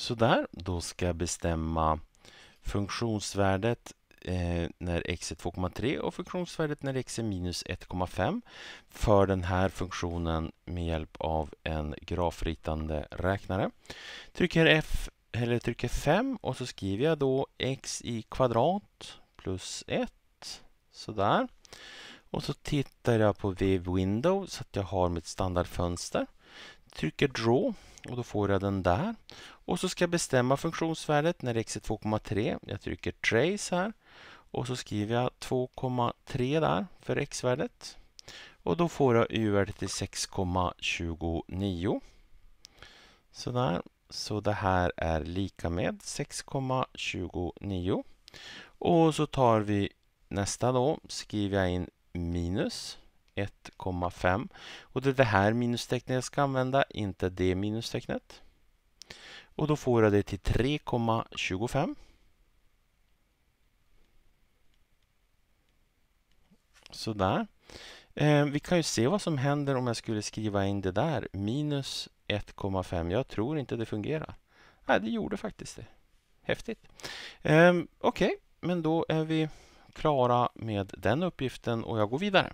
Sådär, då ska jag bestämma funktionsvärdet eh, när x är 2,3 och funktionsvärdet när x är minus 1,5 för den här funktionen med hjälp av en grafritande räknare. Trycker F eller trycker 5 och så skriver jag då x i kvadrat plus 1. Sådär. Och så tittar jag på View Window så att jag har mitt standardfönster. Trycker Draw och då får jag den där. Och så ska jag bestämma funktionsvärdet när x är 2,3. Jag trycker trace här och så skriver jag 2,3 där för x-värdet. Och då får jag u-värdet till 6,29. Sådär, så det här är lika med 6,29. Och så tar vi nästa då, skriver jag in minus 1,5. Och det är det här minustecknet jag ska använda, inte det minustecknet. Och då får jag det till 3,25. Sådär. Eh, vi kan ju se vad som händer om jag skulle skriva in det där. Minus 1,5. Jag tror inte det fungerar. Nej, det gjorde faktiskt det. Häftigt. Ehm, okej, okay. men då är vi klara med den uppgiften och jag går vidare.